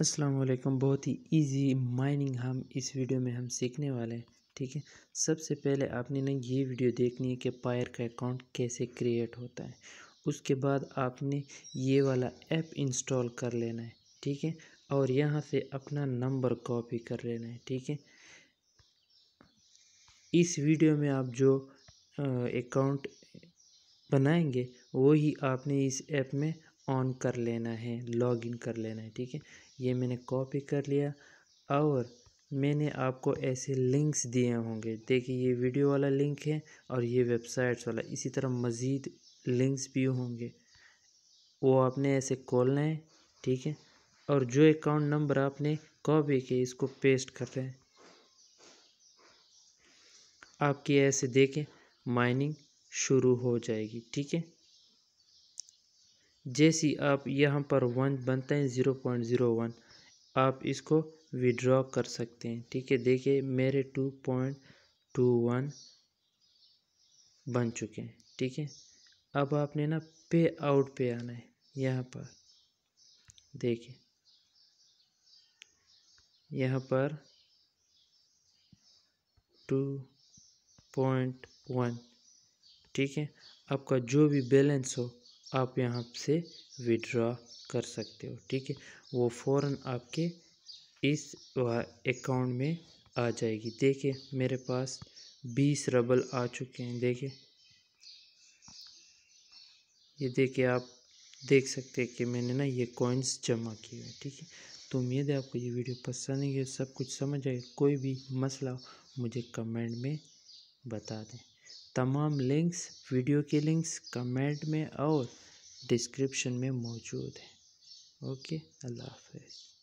असलकम बहुत ही easy mining हम इस वीडियो में हम सीखने वाले हैं ठीक है सबसे पहले आपने ना ये वीडियो देखनी है कि पायर का अकाउंट कैसे क्रिएट होता है उसके बाद आपने ये वाला ऐप इंस्टॉल कर लेना है ठीक है और यहाँ से अपना नंबर कॉपी कर लेना है ठीक है इस वीडियो में आप जो अकाउंट बनाएंगे वही आपने इस ऐप में ऑन कर लेना है लॉगिन कर लेना है ठीक है ये मैंने कॉपी कर लिया और मैंने आपको ऐसे लिंक्स दिए होंगे देखिए ये वीडियो वाला लिंक है और ये वेबसाइट्स वाला इसी तरह मज़ीद लिंक्स भी होंगे वो आपने ऐसे खोलना है ठीक है और जो अकाउंट नंबर आपने कॉपी किया इसको पेस्ट करना है आपकी ऐसे देखें माइनिंग शुरू हो जाएगी ठीक है जैसी आप यहाँ पर वन बनते हैं ज़ीरो पॉइंट ज़ीरो वन आप इसको विड्रॉ कर सकते हैं ठीक है देखिए मेरे टू पॉइंट टू वन बन चुके हैं ठीक है अब आपने ना पे आउट पे आना है यहाँ पर देखिए यहाँ पर टू पॉइंट वन ठीक है आपका जो भी बैलेंस हो आप यहाँ से विड्रॉ कर सकते हो ठीक है वो फ़ौर आपके इस अकाउंट में आ जाएगी देखिए मेरे पास बीस रबल आ चुके हैं देखिए ये देखिए आप देख सकते हैं कि मैंने ना ये कॉइन्स जमा किए हैं ठीक है तो उम्मीद है आपको ये वीडियो पसंद आएगी सब कुछ समझ आए कोई भी मसला मुझे कमेंट में बता दें तमाम लिंक्स वीडियो के लिंक्स कमेंट में और डिस्क्रिप्शन में मौजूद हैं ओके अल्लाह हाफ